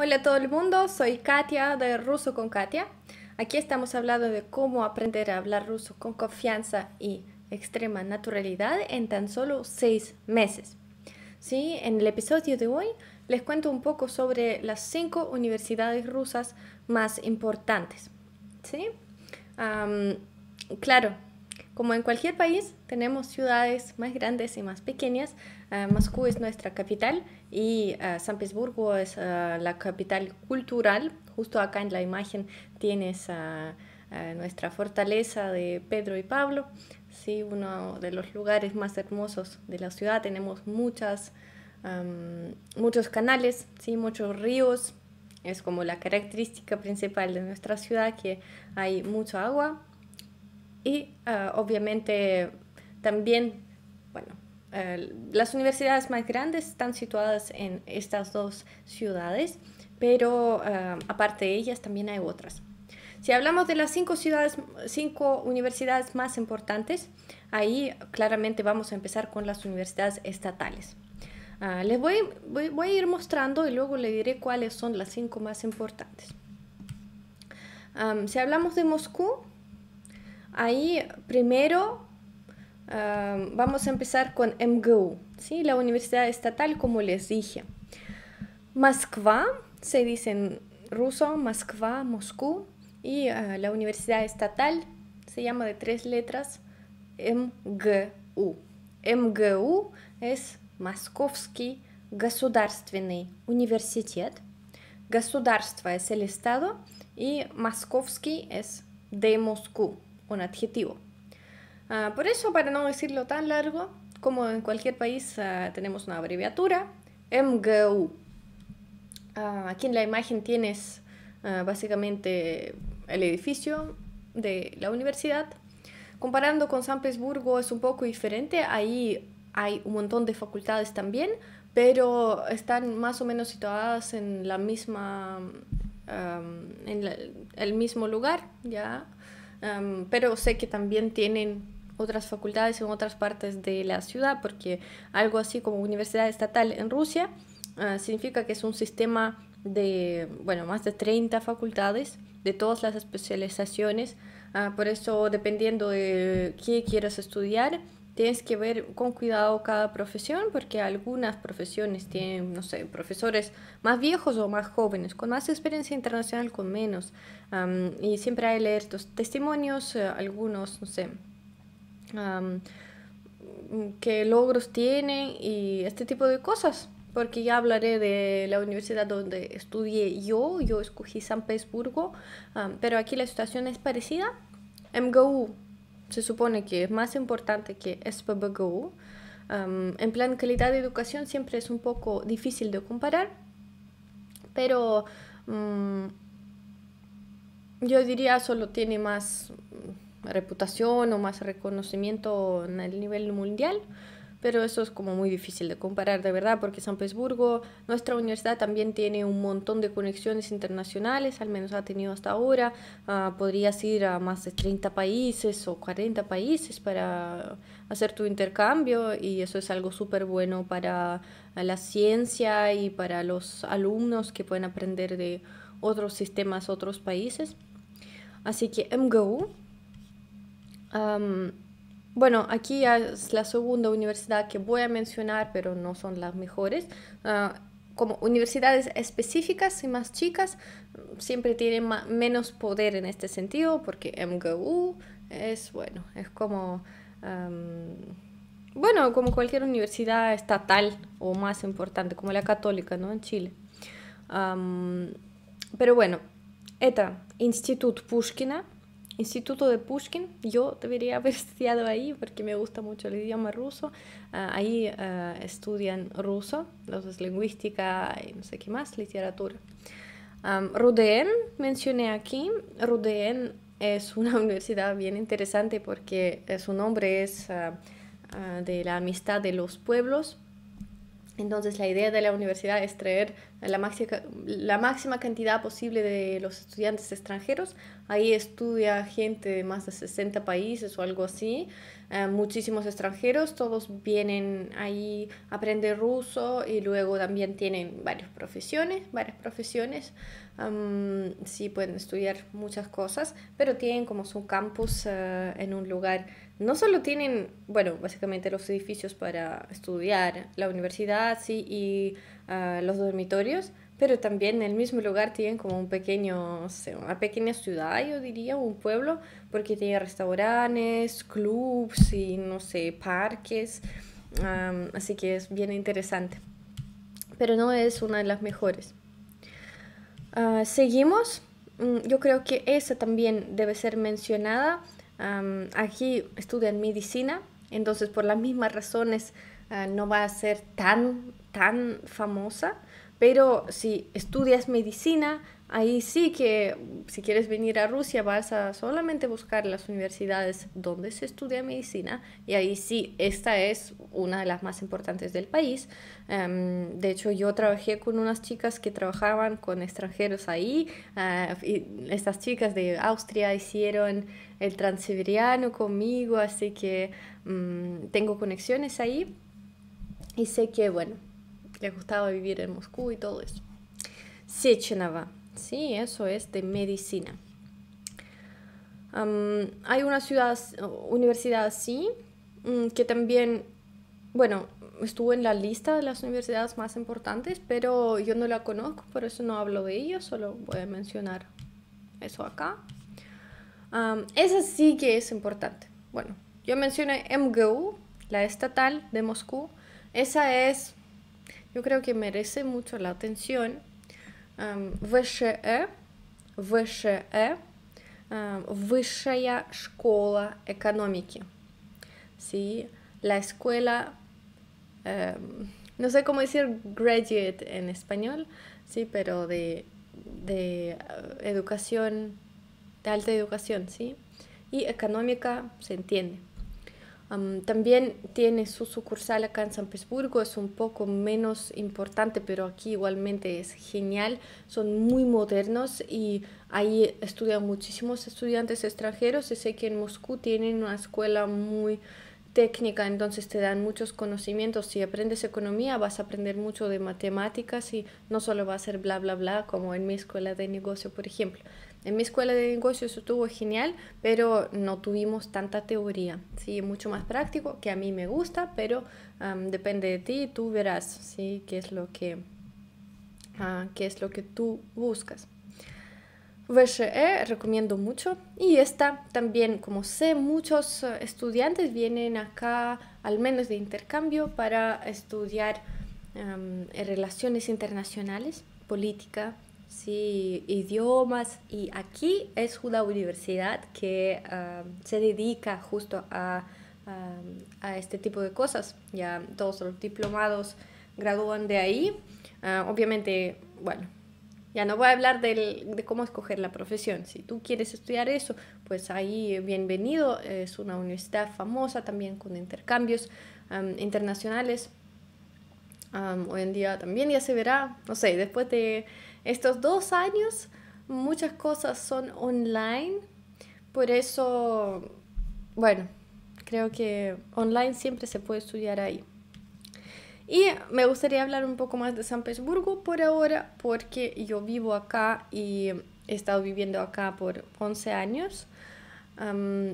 Hola a todo el mundo, soy Katia de Ruso con Katia. Aquí estamos hablando de cómo aprender a hablar ruso con confianza y extrema naturalidad en tan solo seis meses. ¿Sí? En el episodio de hoy les cuento un poco sobre las cinco universidades rusas más importantes. ¿Sí? claro, como en cualquier país, tenemos ciudades más grandes y más pequeñas, Ah, Moscú es nuestra capital y ah, San Petersburgo es ah, la capital cultural. Justo acá en la imagen tienes nuestra fortaleza de Pedro y Pablo. Sí, uno de los lugares más hermosos de la ciudad. Tenemos muchas, muchos canales, ¿sí? muchos ríos. Es como la característica principal de nuestra ciudad que hay mucha agua. Y obviamente también las universidades más grandes están situadas en estas dos ciudades, pero um, aparte de ellas también hay otras. Si hablamos de las cinco, ciudades, cinco universidades más importantes, ahí claramente vamos a empezar con las universidades estatales. Ah, les voy, a ir mostrando y luego le diré cuáles son las cinco más importantes. Um, si hablamos de Moscú, ahí primero vamos a empezar con MGU, ¿sí? la universidad estatal, como les dije. Moskva, se dice en ruso, Moskva, Moscú, y ah, la universidad estatal se llama de tres letras MGU. MGU es Московский государственный Universitet, Государство es el Estado y Московский es de Moscú, un adjetivo. Ah, por eso, para no decirlo tan largo, como en cualquier país ah, tenemos una abreviatura, MGU, ah, aquí en la imagen tienes básicamente el edificio de la universidad. Comparando con San Petersburgo es un poco diferente, ahí hay un montón de facultades también, pero están más o menos situadas en la misma en el mismo lugar ya pero sé que también tienen otras facultades en otras partes de la ciudad, porque algo así como universidad estatal en Rusia ah, significa que es un sistema de, bueno, más de 30 facultades de todas las especializaciones. Ah, por eso, dependiendo de qué quieras estudiar, tienes que ver con cuidado cada profesión, porque algunas profesiones tienen, no sé, profesores más viejos o más jóvenes, con más experiencia internacional, con menos. y siempre hay leer estos testimonios, eh, algunos, no sé, qué logros tienen y este tipo de cosas, porque ya hablaré de la universidad donde estudié yo, yo escogí San Petersburgo, pero aquí la situación es parecida. MGU se supone que es más importante que SPBGU. en plan, calidad de educación siempre es un poco difícil de comparar, pero mm, yo diría solo tiene más reputación o más reconocimiento en el nivel mundial, pero eso es como muy difícil de comparar de verdad porque San Petersburgo, nuestra universidad también tiene un montón de conexiones internacionales, al menos ha tenido hasta ahora, ah, podrías ir a más de 30 países o 40 países para hacer tu intercambio y eso es algo súper bueno para la ciencia y para los alumnos que pueden aprender de otros sistemas, otros países. Así que MGU bueno, aquí es la segunda universidad que voy a mencionar, pero no son las mejores. Ah, como universidades específicas y más chicas siempre tienen menos poder en este sentido porque MGU es bueno, es como bueno, como cualquier universidad estatal o más importante, como la católica, ¿no? En Chile. pero bueno, ETA, Instituto Pushkina, Instituto de Pushkin, yo debería haber estudiado ahí porque me gusta mucho el idioma ruso. Ah, ahí ah, estudian ruso, entonces lingüística y no sé qué más, literatura. Um, mencioné aquí, Rudén es una universidad bien interesante porque eh, su nombre es ah, de la amistad de los pueblos entonces la idea de la universidad es traer la máxima, la máxima cantidad posible de los estudiantes extranjeros. Ahí estudia gente de más de 60 países o algo así, eh, muchísimos extranjeros, todos vienen ahí aprenden ruso y luego también tienen varias profesiones, varias profesiones. sí, pueden estudiar muchas cosas, pero tienen como su campus eh, en un lugar no solo tienen, bueno, básicamente los edificios para estudiar, la universidad, sí, y ah, los dormitorios, pero también en el mismo lugar tienen como un pequeño, una pequeña ciudad, yo diría, un pueblo, porque tiene restaurantes, clubs y, no sé, parques, así que es bien interesante. Pero no es una de las mejores. Ah, seguimos, mm, yo creo que esa también debe ser mencionada aquí estudian medicina, entonces por las mismas razones ah, no va a ser tan famosa, pero si estudias medicina, Ahí sí que si quieres venir a Rusia vas a solamente buscar las universidades donde se estudia medicina y ahí sí, esta es una de las más importantes del país. Em, de hecho, yo trabajé con unas chicas que trabajaban con extranjeros ahí. Eh, y estas chicas de Austria hicieron el transiberiano conmigo, así que mm, tengo conexiones ahí y sé que, bueno, les gustaba vivir en Moscú y todo eso. Sechenava sí, eso es de medicina. hay una ciudad, universidad así mm, que también, bueno, estuvo en la lista de las universidades más importantes, pero yo no la conozco, por eso no hablo de ella, solo voy a mencionar eso acá. esa sí que es importante. Bueno, yo mencioné MGU, la estatal de Moscú. Esa es, yo creo que merece mucho la atención VSE, VSE, э, э, Высшая школа La escuela, no sé cómo decir graduate en español, ¿sí? pero de, de eh, educación, de alta educación, ¿sí? y económica se entiende también tiene su sucursal acá en San Petersburgo, es un poco menos importante, pero aquí igualmente es genial. Son muy modernos y ahí estudian muchísimos estudiantes extranjeros. Y sé que en Moscú tienen una escuela muy técnica, entonces te dan muchos conocimientos. Si aprendes economía, vas a aprender mucho de matemáticas y no solo va a ser bla, bla, bla, como en mi escuela de negocio, por ejemplo. En mi escuela de negocios eso estuvo genial, pero no tuvimos tanta teoría, ¿sí? Mucho más práctico, que a mí me gusta, pero depende de ti, tú verás, ¿sí? ¿Qué es lo que, ah, qué es lo que tú buscas? VSE eh, recomiendo mucho y esta también, como sé, muchos eh, estudiantes vienen acá, al menos de intercambio, para estudiar relaciones internacionales, política, sí, idiomas. Y aquí es una universidad que ah, se dedica justo a, ah, a, este tipo de cosas. Ya todos los diplomados gradúan de ahí. Ah, obviamente, bueno, ya no voy a hablar de cómo escoger la profesión. Si tú quieres estudiar eso, pues ahí bienvenido. Es una universidad famosa también con intercambios internacionales. hoy en día también ya se verá, no sé, después de estos dos años muchas cosas son online, por eso, bueno, creo que online siempre se puede estudiar ahí. Y me gustaría hablar un poco más de San Petersburgo por ahora, porque yo vivo acá y he estado viviendo acá por 11 años.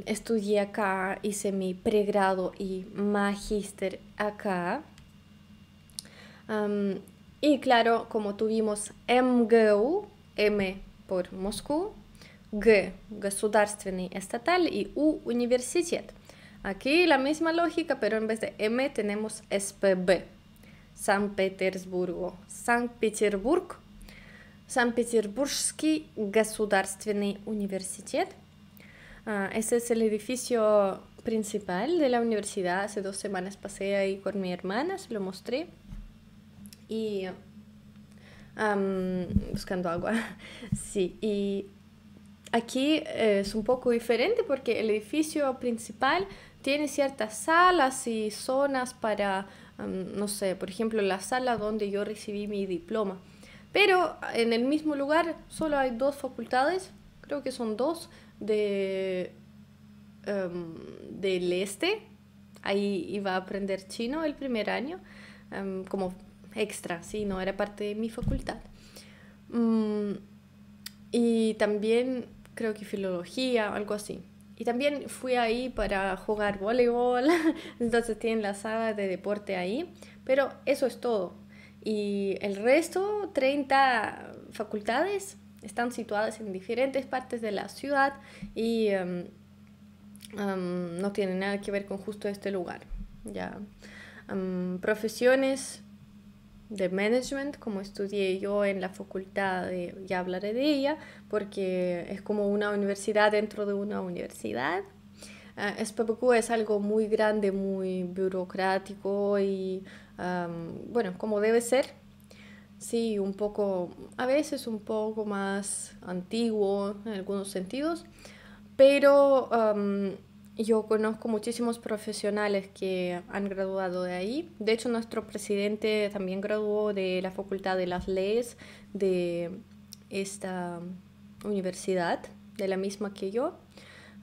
estudié acá, hice mi pregrado y magíster acá. Y claro, como tuvimos MGU, M por Moscú, G, государственный estatal, y U, universidad. Aquí la misma lógica, pero en vez de M tenemos SPB, San Petersburgo, San Petersburg, San Petersburgski государственный университет. ese es el edificio principal de la universidad. Hace dos semanas pasé ahí con mi hermana, se lo mostré y buscando agua. Sí, y aquí es un poco diferente porque el edificio principal tiene ciertas salas y zonas para, no sé, por ejemplo, la sala donde yo recibí mi diploma. Pero en el mismo lugar solo hay dos facultades, creo que son dos, de, del este. Ahí iba a aprender chino el primer año, como extra, sí, no era parte de mi facultad. Mm, y también creo que filología, o algo así. Y también fui ahí para jugar voleibol, entonces tienen la sala de deporte ahí, pero eso es todo. Y el resto, 30 facultades, están situadas en diferentes partes de la ciudad y em, em, no tienen nada que ver con justo este lugar. Ya. Em, profesiones, de management, como estudié yo en la facultad, de, eh, ya hablaré de ella, porque es como una universidad dentro de una universidad. Uh, ah, SPBQ es algo muy grande, muy burocrático y, bueno, como debe ser. Sí, un poco, a veces un poco más antiguo en algunos sentidos, pero yo conozco muchísimos profesionales que han graduado de ahí. De hecho, nuestro presidente también graduó de la Facultad de las Leyes de esta universidad, de la misma que yo,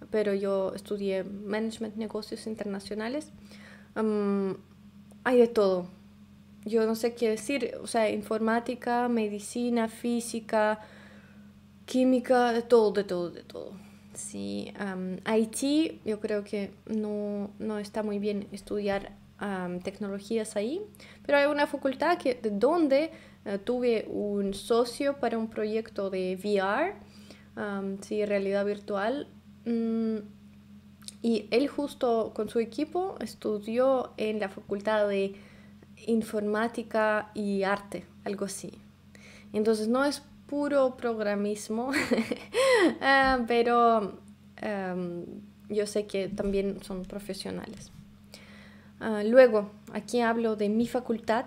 pero yo estudié Management Negocios Internacionales. hay de todo. Yo no sé qué decir, o sea, informática, medicina, física, química, de todo, de todo, de todo. Sí, um, Haití yo creo que no, está muy bien estudiar tecnologías ahí, pero hay una facultad que, de donde eh, tuve un socio para un proyecto de VR, sí, realidad virtual, mm, y él justo con su equipo estudió en la facultad de informática y arte, algo así. Entonces no es puro programismo, ah, pero yo sé que también son profesionales. Ah, luego, aquí hablo de mi facultad,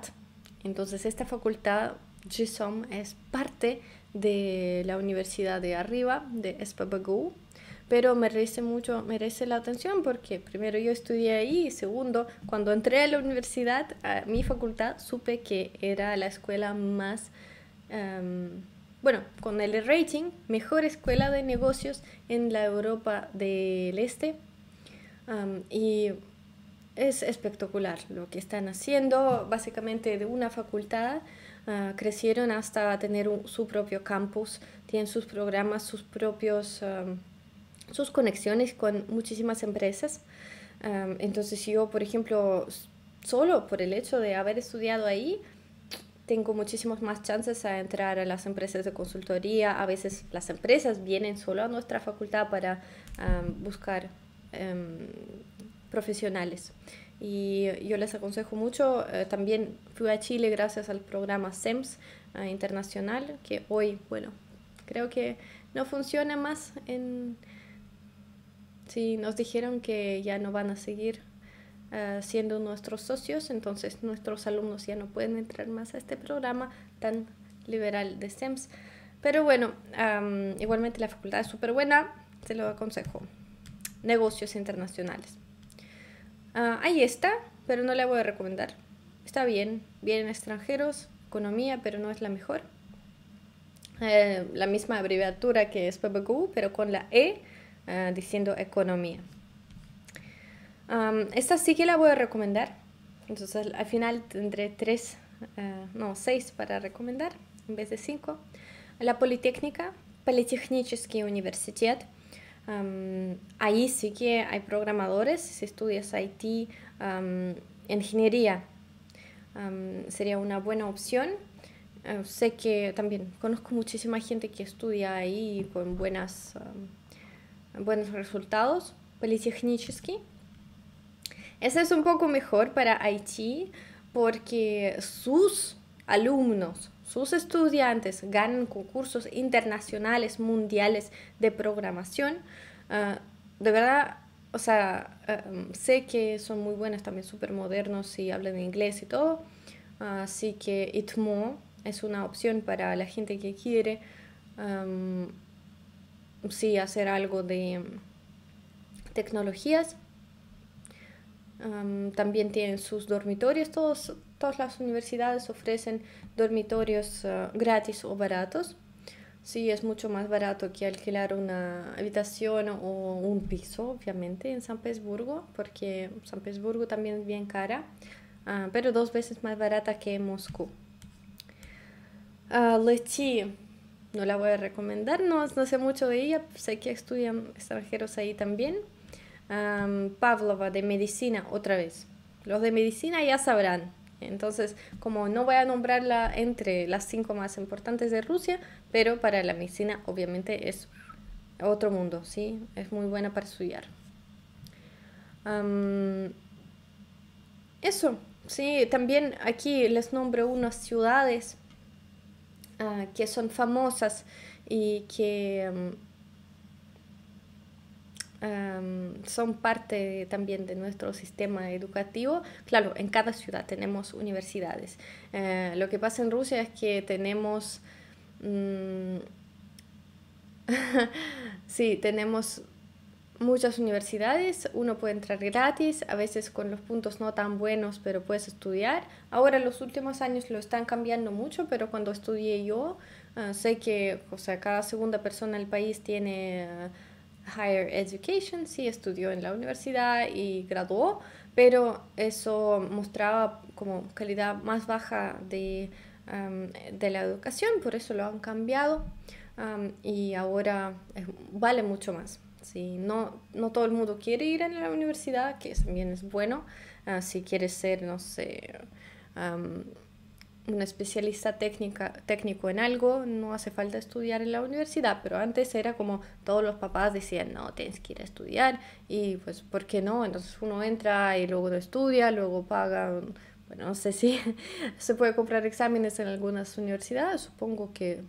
entonces esta facultad, GSOM, es parte de la Universidad de Arriba, de Espabagú, pero merece mucho, merece la atención porque primero yo estudié ahí y segundo, cuando entré a la universidad, a mi facultad, supe que era la escuela más... Bueno, con el rating, mejor escuela de negocios en la Europa del Este. y es espectacular lo que están haciendo. Básicamente de una facultad ah, crecieron hasta tener su propio campus, tienen sus programas, sus propios, sus conexiones con muchísimas empresas. entonces yo, por ejemplo, solo por el hecho de haber estudiado ahí, tengo muchísimas más chances a entrar a las empresas de consultoría. A veces las empresas vienen solo a nuestra facultad para buscar em, profesionales. Y yo les aconsejo mucho, eh, también fui a Chile gracias al programa SEMS eh, internacional, que hoy, bueno, creo que no funciona más en... Sí, nos dijeron que ya no van a seguir eh, siendo nuestros socios, entonces nuestros alumnos ya no pueden entrar más a este programa tan liberal de SEMS. Pero bueno, igualmente la facultad es súper buena, se lo aconsejo. Negocios internacionales. Ah, ahí está, pero no la voy a recomendar. Está bien, vienen extranjeros, economía, pero no es la mejor. Eh, la misma abreviatura que es PBQ, pero con la E ah, diciendo economía esta sí que la voy a recomendar. Entonces al final tendré tres, eh, no, seis para recomendar en vez de cinco. La Politécnica, Политехнический University. ahí sí que hay programadores, si estudias IT, ingeniería sería una buena opción. Eh, sé que también conozco muchísima gente que estudia ahí con buenas, buenos resultados. Политехнический. Ese es un poco mejor para Haití porque sus alumnos, sus estudiantes ganan concursos internacionales, mundiales de programación. Ah, de verdad, o sea, eh, um, sé que son muy buenas también súper modernos y hablan inglés y todo. así que ITMO es una opción para la gente que quiere, um, hacer algo de um, tecnologías también tienen sus dormitorios. Todos, todas las universidades ofrecen dormitorios eh, gratis o baratos. Sí, es mucho más barato que alquilar una habitación o un piso, obviamente, en San Petersburgo, porque San Petersburgo también es bien cara, ah, pero dos veces más barata que Moscú. Uh, no la voy a recomendar, no sé mucho de ella, sé que estudian extranjeros ahí también. Pavlova de medicina, otra vez. Los de medicina ya sabrán. Entonces, como no voy a nombrarla entre las cinco más importantes de Rusia, pero para la medicina obviamente es otro mundo, ¿sí? Es muy buena para estudiar. eso, sí, también aquí les nombro unas ciudades ah, que son famosas y que son parte también de nuestro sistema educativo. Claro, en cada ciudad tenemos universidades. Eh, lo que pasa en Rusia es que tenemos... Mm, sí, tenemos muchas universidades, uno puede entrar gratis, a veces con los puntos no tan buenos, pero puedes estudiar. Ahora los últimos años lo están cambiando mucho, pero cuando estudié yo, eh, sé que o sea, cada segunda persona del país tiene higher education, sí estudió en la universidad y graduó, pero eso mostraba como calidad más baja de, um, la educación, por eso lo han cambiado um, y ahora vale mucho más. Sí, no, no todo el mundo quiere ir a la universidad, que también es bueno. Ah, si quieres ser, no sé, um, un especialista técnica, técnico en algo, no hace falta estudiar en la universidad, pero antes era como todos los papás decían, no, tienes que ir a estudiar y pues, ¿por qué no? Entonces uno entra y luego no estudia, luego paga, bueno, no sé si se puede comprar exámenes en algunas universidades, supongo que,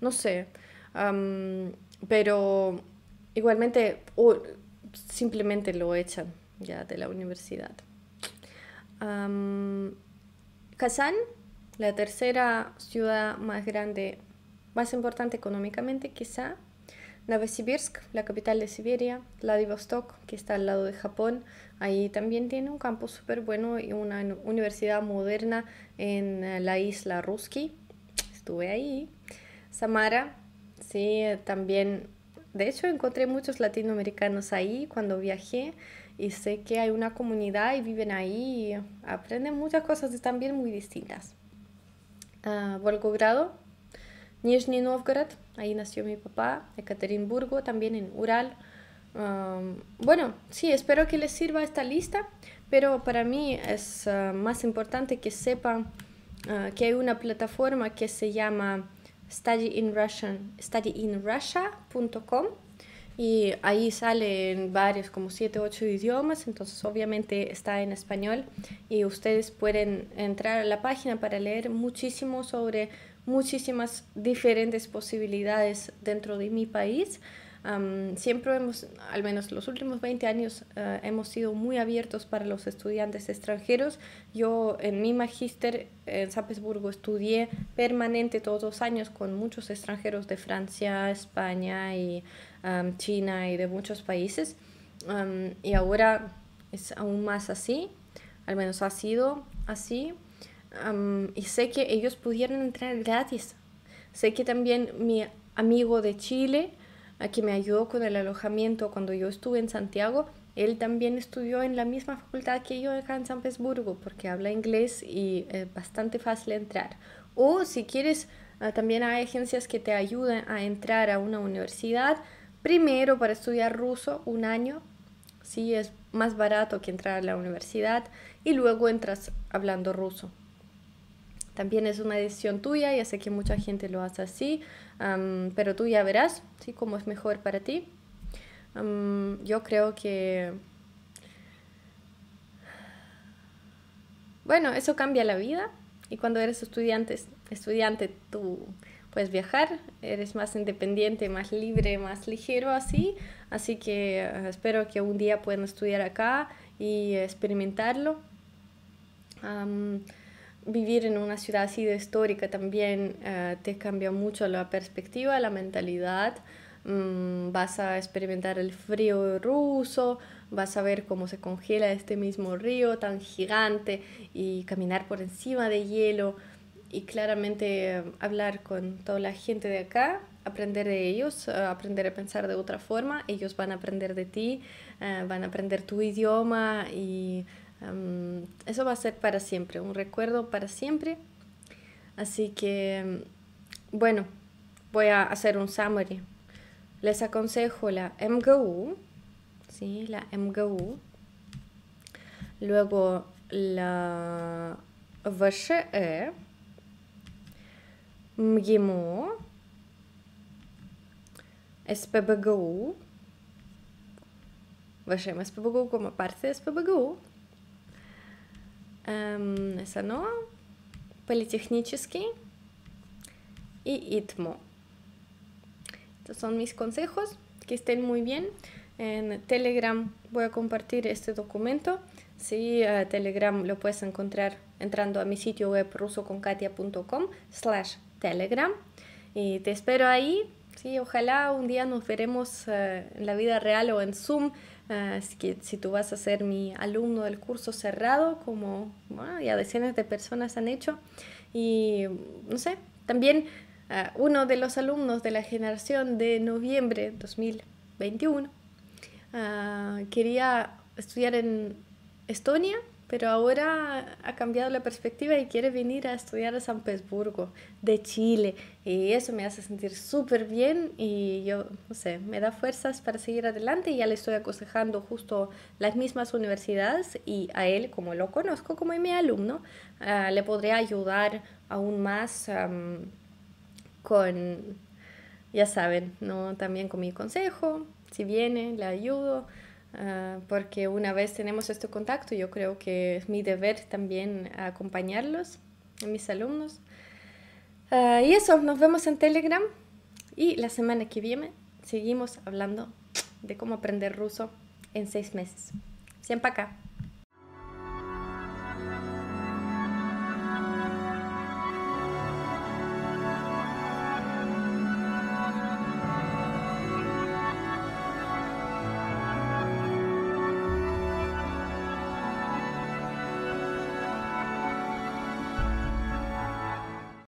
no sé, pero igualmente o simplemente lo echan ya de la universidad. Kazan la tercera ciudad más grande, más importante económicamente quizá, Novosibirsk, la capital de Siberia, Vladivostok, que está al lado de Japón, ahí también tiene un campus súper bueno y una universidad moderna en eh, la isla Ruski, estuve ahí. Samara, sí, eh, también, de hecho encontré muchos latinoamericanos ahí cuando viajé y sé que hay una comunidad y viven ahí aprenden muchas cosas también muy distintas. Volgogrado, Nizhny Novgorod, ahí nació mi papá, Ekaterimburgo, también en Ural. bueno, sí, espero que les sirva esta lista, pero para mí es ah, más importante que sepan ah, que hay una plataforma que se llama studyinrussian, studyinrussia.com y ahí salen varios, como 7, 8 idiomas, entonces obviamente está en español y ustedes pueden entrar a la página para leer muchísimo sobre muchísimas diferentes posibilidades dentro de mi país siempre hemos, al menos los últimos 20 años, eh, hemos sido muy abiertos para los estudiantes extranjeros. Yo en mi magíster en Sapesburgo estudié permanente todos los años con muchos extranjeros de Francia, España y China y de muchos países. y ahora es aún más así, al menos ha sido así. y sé que ellos pudieron entrar gratis. Sé que también mi amigo de Chile que me ayudó con el alojamiento cuando yo estuve en Santiago, él también estudió en la misma facultad que yo acá en San Petersburgo porque habla inglés y es bastante fácil entrar. O si quieres, ah, también hay agencias que te ayudan a entrar a una universidad. Primero para estudiar ruso un año, si es más barato que entrar a la universidad, y luego entras hablando ruso. También es una decisión tuya, y sé que mucha gente lo hace así, pero tú ya verás si cómo es mejor para ti. yo creo que... Bueno, eso cambia la vida y cuando eres estudiante, estudiante tú puedes viajar, eres más independiente, más libre, más ligero así. Así que eh, espero que un día puedan estudiar acá y experimentarlo vivir en una ciudad así de histórica también eh, te cambia mucho la perspectiva, la mentalidad. Mm, vas a experimentar el frío ruso, vas a ver cómo se congela este mismo río tan gigante y caminar por encima de hielo y claramente eh, hablar con toda la gente de acá, aprender de ellos, eh, aprender a pensar de otra forma, ellos van a aprender de ti, van a aprender tu idioma y eso va a ser para siempre, un recuerdo para siempre. Así que, bueno, voy a hacer un summary. Les aconsejo la MGU, ¿sí? la MGU, luego la VSE, МГИМО, SPBGU como parte de SPBGU, esa no y ITMO. Estos son mis consejos, que estén muy bien. En Telegram voy a compartir este documento. Si sí, Telegram lo puedes encontrar entrando a mi sitio web rusoconkatia.com slash Telegram. Y te espero ahí Sí, ojalá un día nos veremos eh, en la vida real o en Zoom. Eh, que si tú vas a ser mi alumno del curso cerrado, como ah, ya decenas de personas han hecho, y no sé, también eh, uno de los alumnos de la generación de noviembre 2021 ah, quería estudiar en Estonia pero ahora ha cambiado la perspectiva y quiere venir a estudiar a San Petersburgo, de Chile, y eso me hace sentir súper bien y yo, no sé, me da fuerzas para seguir adelante y ya le estoy aconsejando justo las mismas universidades y a él, como lo conozco como mi alumno, ah, le podré ayudar aún más con, ya saben, ¿no? también con mi consejo, si viene, le ayudo. Ah, porque una vez tenemos este contacto, yo creo que es mi deber también acompañarlos, a mis alumnos. Ah, y eso, nos vemos en Telegram y la semana que viene seguimos hablando de cómo aprender ruso en seis meses. Siempre acá.